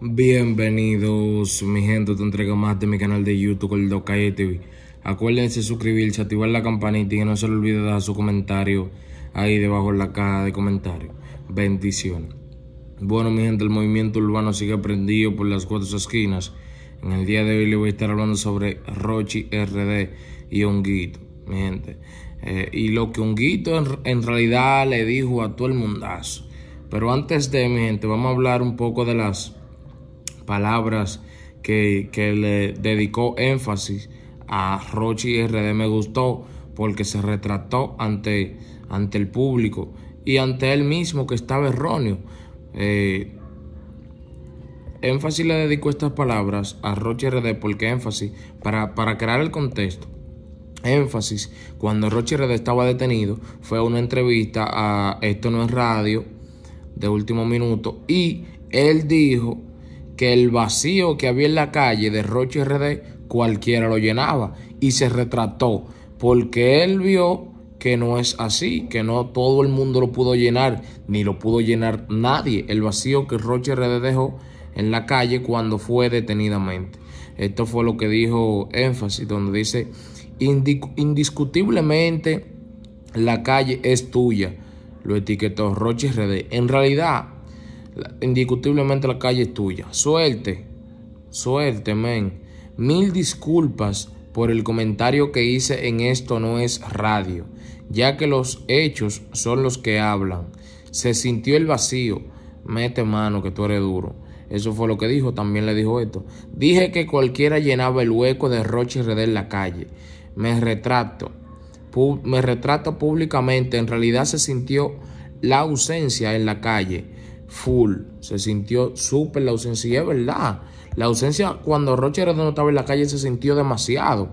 Bienvenidos, mi gente, te entrego más de mi canal de YouTube, el Docalle TV. Acuérdense suscribirse, activar la campanita y no se le olvide de dejar su comentario ahí debajo en la caja de comentarios. Bendiciones. Bueno, mi gente, el movimiento urbano sigue prendido por las cuatro esquinas. En el día de hoy le voy a estar hablando sobre Rochi RD y Honguito mi eh, y lo que un en, en, realidad le dijo a todo el mundazo. Pero antes de, mi gente, vamos a hablar un poco de las palabras que, le dedicó énfasis a Rochi RD. Me gustó porque se retrató ante, ante el público y ante él mismo que estaba erróneo. Eh, énfasis le dedicó estas palabras a Rochi RD porque énfasis para, para crear el contexto énfasis cuando Roche Red estaba detenido fue una entrevista a Esto no es radio de último minuto y él dijo que el vacío que había en la calle de Roche RD cualquiera lo llenaba y se retrató porque él vio que no es así, que no todo el mundo lo pudo llenar, ni lo pudo llenar nadie, el vacío que Roche RD dejó en la calle cuando fue detenidamente. Esto fue lo que dijo Énfasis, donde dice indiscutiblemente la calle es tuya, lo etiquetó Roche RD. En realidad, indiscutiblemente la calle es tuya. Suerte, suerte, Mil disculpas por el comentario que hice en Esto no es radio, ya que los hechos son los que hablan. Se sintió el vacío. Mete mano que tú eres duro. Eso fue lo que dijo, también le dijo esto. Dije que cualquiera llenaba el hueco de Roche RD en la calle me retrato Me retrato públicamente. En realidad se sintió la ausencia en la calle. Full. Se sintió súper la ausencia. Y es verdad. La ausencia cuando Rocher no estaba en la calle se sintió demasiado.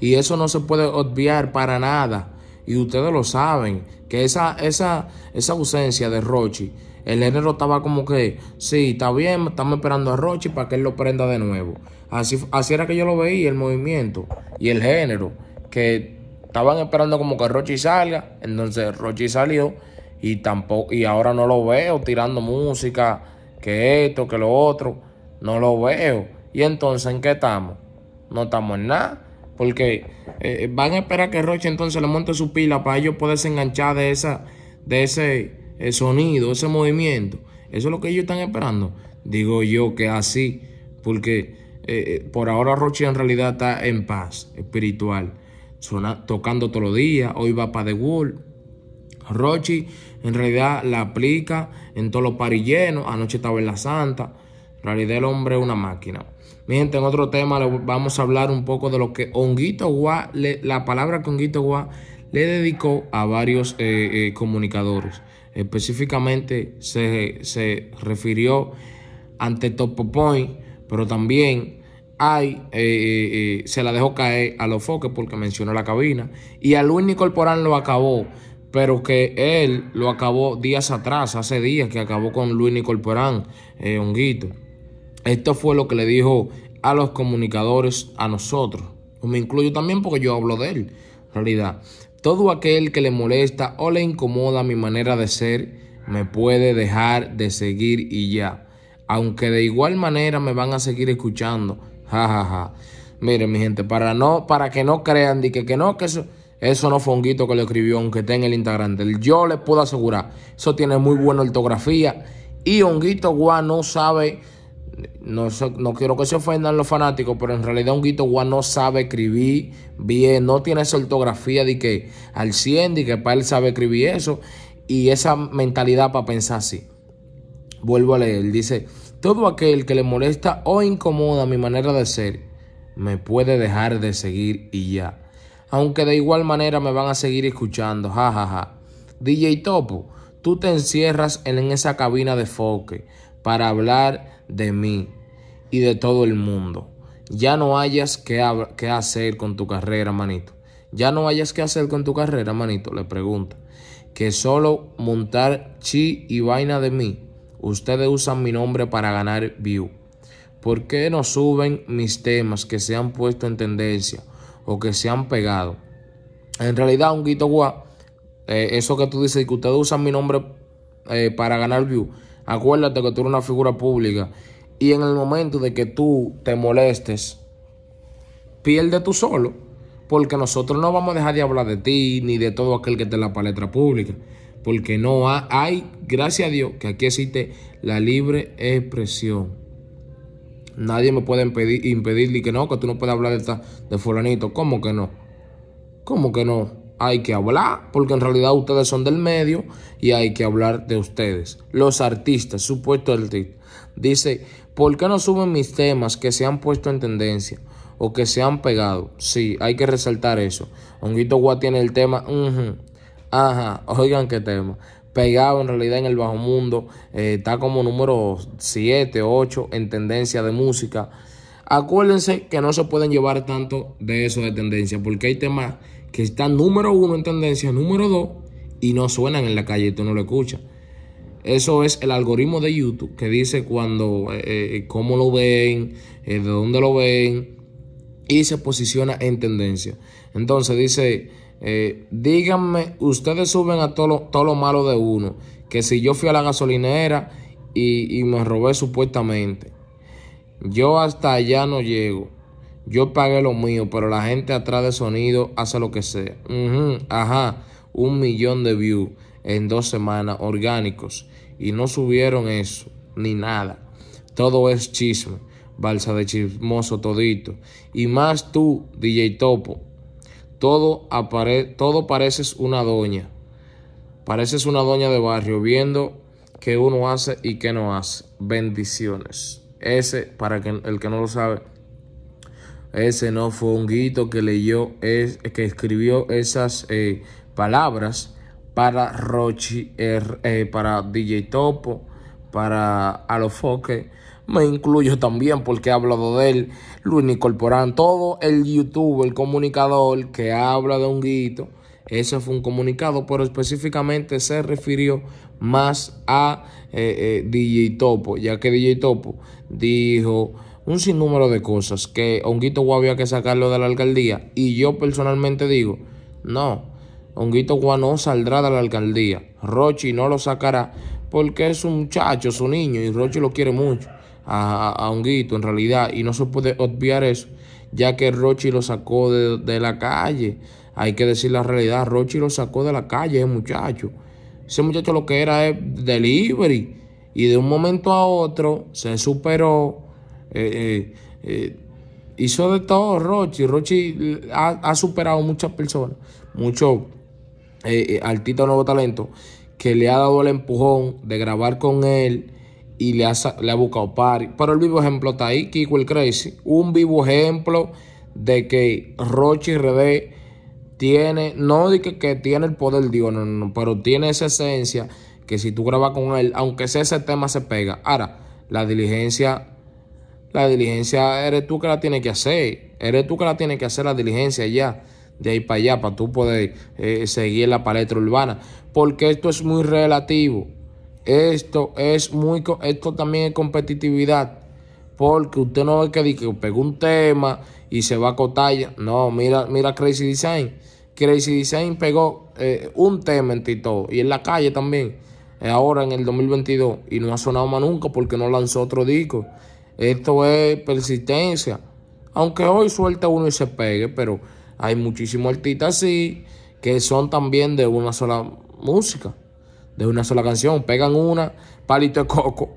Y eso no se puede obviar para nada y ustedes lo saben, que esa, esa, esa ausencia de Rochi, el género estaba como que, sí, está bien, estamos esperando a Rochi para que él lo prenda de nuevo. Así, así era que yo lo veía, el movimiento y el género, que estaban esperando como que Rochi salga, entonces Rochi salió y tampoco, y ahora no lo veo tirando música, que esto, que lo otro, no lo veo. Y entonces, ¿en qué estamos? No estamos en nada, porque eh, eh, van a esperar que Rochi entonces le monte su pila para ellos poderse enganchar de, esa, de ese eh, sonido, ese movimiento. Eso es lo que ellos están esperando. Digo yo que así, porque por ahora Rochi en realidad está en paz espiritual. tocando todos los días, hoy va para The Wall. Rochi en realidad la aplica en todos los paris Anoche estaba en la Santa realidad el hombre es una máquina. Mientras en otro tema vamos a hablar un poco de lo que Honguito Guá, la palabra que Honguito Guá le dedicó a varios eh, eh, comunicadores. Específicamente se, refirió ante Topo Point, pero también hay, eh, se la dejó caer a los foques porque mencionó la cabina. Y a Luis Nicolporán lo acabó, pero que él lo acabó días atrás, hace días que acabó con Luis Nicolporán, Honguito. Esto fue lo que le dijo a los comunicadores, a nosotros. Me incluyo también porque yo hablo de él, en realidad. Todo aquel que le molesta o le incomoda mi manera de ser, me puede dejar de seguir y ya. Aunque de igual manera me van a seguir escuchando. Ja, Miren, mi gente, para, no, para que no crean que, que no, que eso, eso no fue un que lo escribió, aunque esté en el Instagram Yo les puedo asegurar, eso tiene muy buena ortografía. Y Honguito Gua no sabe no, no quiero que se ofendan los fanáticos, pero en realidad guito Guan no sabe escribir bien, no tiene esa ortografía de que al 100, de que para él sabe escribir eso y esa mentalidad para pensar así. Vuelvo a leer, dice, todo aquel que le molesta o incomoda mi manera de ser, me puede dejar de seguir y ya. Aunque de igual manera me van a seguir escuchando, jajaja. Ja, ja. DJ Topo, tú te encierras en esa cabina de foque para hablar de mí y de todo el mundo. Ya no hayas que, hacer con tu carrera, manito. Ya no hayas que hacer con tu carrera, manito, le pregunta. Que solo montar chi y vaina de mí. Ustedes usan mi nombre para ganar view. ¿Por qué no suben mis temas que se han puesto en tendencia o que se han pegado? En realidad, un guito eh, eso que tú dices, que ustedes usan mi nombre eh, para ganar view, Acuérdate que tú eres una figura pública y en el momento de que tú te molestes, pierde tú solo, porque nosotros no vamos a dejar de hablar de ti ni de todo aquel que te en la palestra pública, porque no hay, gracias a Dios, que aquí existe la libre expresión. Nadie me puede impedir, que no, que tú no puedas hablar de, de fulanito. ¿Cómo que no? ¿Cómo que no? hay que hablar, porque en realidad ustedes son del medio y hay que hablar de ustedes. Los artistas, supuesto artista, dice, ¿por qué no suben mis temas que se han puesto en tendencia o que se han pegado? Sí, hay que resaltar eso. Honguito Gua tiene el tema, ajá, oigan qué tema. Pegado en realidad en el bajo mundo, eh, está como número 7, 8 en tendencia de música. Acuérdense que no se pueden llevar tanto de eso de tendencia, porque hay temas que están número uno en tendencia, número dos, y no suenan en la calle y tú no lo escuchas. Eso es el algoritmo de YouTube que dice cuando, eh, eh cómo lo ven, eh, de dónde lo ven, y se posiciona en tendencia. Entonces dice, eh, díganme, ustedes suben a todo lo, malo de uno, que si yo fui a la gasolinera y, y me robé supuestamente. Yo hasta allá no llego. Yo pagué lo mío, pero la gente atrás de sonido hace lo que sea. ajá, un millón de views en dos semanas orgánicos. Y no subieron eso, ni nada. Todo es chisme, balsa de chismoso todito. Y más tú, DJ Topo. Todo, apare todo pareces una doña. Pareces una doña de barrio viendo qué uno hace y qué no hace. Bendiciones. Ese, para el que no lo sabe, ese no fue un guito que leyó, es, que escribió esas eh, palabras para Rochi, er, eh, para DJ Topo, para Alofoque. Me incluyo también porque he hablado de él, Luis Corporán, todo el youtuber, el comunicador que habla de un guito ese fue un comunicado, pero específicamente se refirió más a eh, eh, DJ Topo, ya que DJ Topo dijo un sinnúmero de cosas que Honguito Guau había que sacarlo de la alcaldía. Y yo personalmente digo, no, Honguito Gua no saldrá de la alcaldía. Rochi no lo sacará porque es un muchacho, es un niño, y Rochi lo quiere mucho a, a Honguito en realidad. Y no se puede obviar eso, ya que Rochi lo sacó de la calle hay que decir la realidad, Rochi lo sacó de la calle, ese muchacho. Ese muchacho lo que era es delivery. Y de un momento a otro se superó. Eh, eh, eh, hizo de todo Rochi. Rochi ha, ha superado muchas personas, muchos artistas nuevo talento que le ha dado el empujón de grabar con él y le ha, buscado party. Pero el vivo ejemplo está ahí, Kiko el Crazy. Un vivo ejemplo de que Rochi RD tiene, no de que, tiene el poder Dios, no, pero tiene esa esencia que si tú grabas con él, aunque sea ese tema, se pega. Ahora, la diligencia, la diligencia eres tú que la tienes que hacer, eres tú que la tienes que hacer la diligencia ya, de ahí para allá, para tú poder eh, seguir la palestra urbana, porque esto es muy relativo, esto es muy, esto también es competitividad, porque usted no ve que, que pegó un tema y se va a cotar, no, mira, mira Crazy Design Crazy Design pegó eh, un tema en y en la calle también, eh, ahora en el 2022, y no ha sonado más nunca porque no lanzó otro disco. Esto es persistencia. Aunque hoy suelta uno y se pegue, pero hay muchísimos artistas así que son también de una sola música, de una sola canción. Pegan una, palito de coco.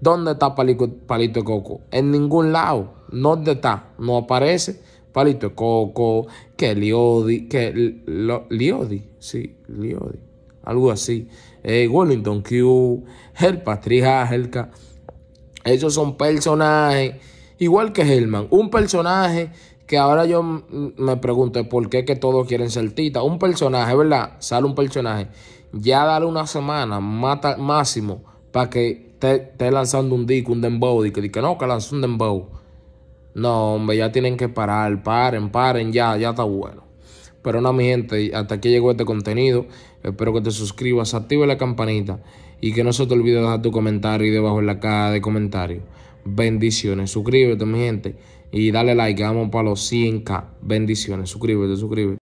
¿Dónde está palito, palito de coco? En ningún lado. ¿Dónde está? No aparece palito de coco, que liodi, que liodi, sí, liodi, algo así. Eh, Wellington Q, el Helka. ellos son personajes, igual que Helman, un personaje que ahora yo me pregunto por qué que todos quieren ser tita. Un personaje, ¿verdad? Sale un personaje. Ya dale una semana mata, máximo para que esté lanzando un disco, un dembow. que, diga, no, que lanzó un dembow. No, hombre, ya tienen que parar, paren, paren, ya, ya está bueno. Pero no, mi gente, hasta aquí llegó este contenido. Espero que te suscribas, active la campanita y que no se te olvide dejar tu comentario y debajo en la caja de comentarios. Bendiciones, suscríbete, mi gente, y dale like, vamos para los 100k. Bendiciones, suscríbete, suscríbete.